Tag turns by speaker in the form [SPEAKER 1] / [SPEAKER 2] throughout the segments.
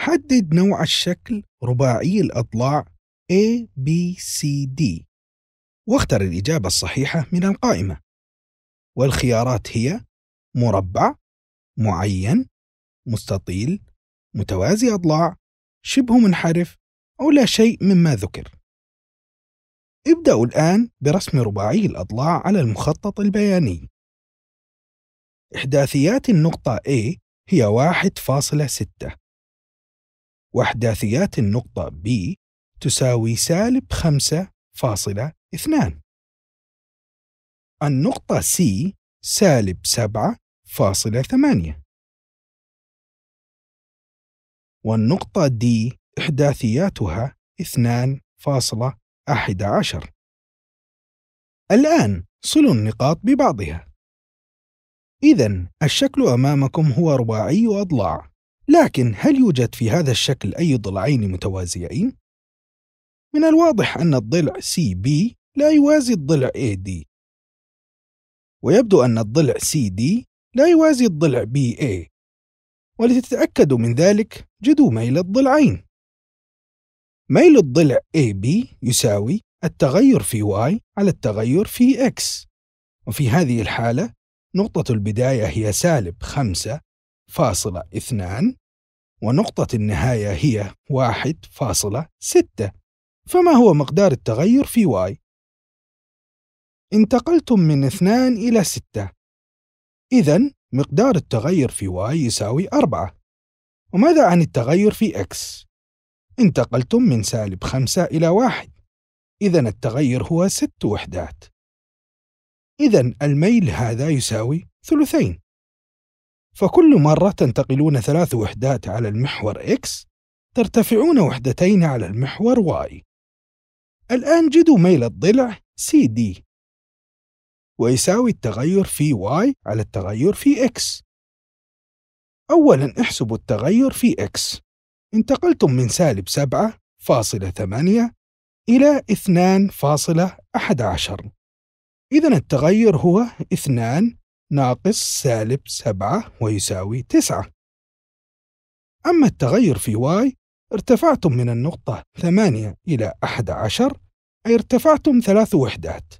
[SPEAKER 1] حدد نوع الشكل رباعي الأضلاع A B C D واختر الإجابة الصحيحة من القائمة والخيارات هي مربع معين مستطيل متوازي أضلاع شبه منحرف أو لا شيء مما ذكر ابدأوا الآن برسم رباعي الأضلاع على المخطط البياني إحداثيات النقطة A هي 1.6 وأحداثيات النقطة B تساوي سالب 5.2 النقطة C سالب 7.8 والنقطة D إحداثياتها 2.11 الآن صلوا النقاط ببعضها إذا الشكل أمامكم هو رباعي أضلاع لكن هل يوجد في هذا الشكل أي ضلعين متوازيين؟ من الواضح أن الضلع CB لا يوازي الضلع AD ويبدو أن الضلع CD لا يوازي الضلع BA ولتتأكدوا من ذلك جدوا ميل الضلعين ميل الضلع AB يساوي التغير في Y على التغير في X وفي هذه الحالة نقطة البداية هي سالب خمسة فاصلة اثنان ونقطة النهاية هي 1.6 فما هو مقدار التغير في y؟ انتقلتم من 2 إلى 6 إذا مقدار التغير في y يساوي 4 وماذا عن التغير في x؟ انتقلتم من سالب 5 إلى 1 إذا التغير هو 6 وحدات إذا الميل هذا يساوي ثلثين فكل مرة تنتقلون ثلاث وحدات على المحور X ترتفعون وحدتين على المحور Y الآن جدوا ميل الضلع CD ويساوي التغير في Y على التغير في X أولا احسبوا التغير في X انتقلتم من سالب 7.8 إلى 2.11 إذا التغير هو 2 ناقص سالب سبعة ويساوي تسعة أما التغير في واي ارتفعتم من النقطة ثمانية إلى أحد عشر أي ارتفعتم ثلاث وحدات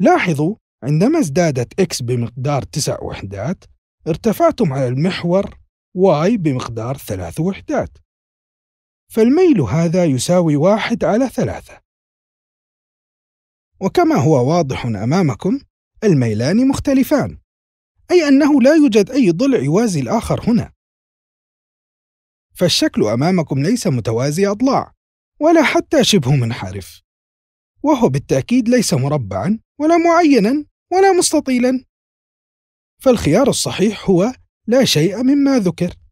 [SPEAKER 1] لاحظوا عندما ازدادت x بمقدار تسع وحدات ارتفعتم على المحور y بمقدار ثلاث وحدات فالميل هذا يساوي واحد على ثلاثة وكما هو واضح أمامكم الميلان مختلفان أي أنه لا يوجد أي ضلع يوازي الآخر هنا فالشكل أمامكم ليس متوازي أضلاع ولا حتى شبه منحرف وهو بالتأكيد ليس مربعا ولا معينا ولا مستطيلا فالخيار الصحيح هو لا شيء مما ذكر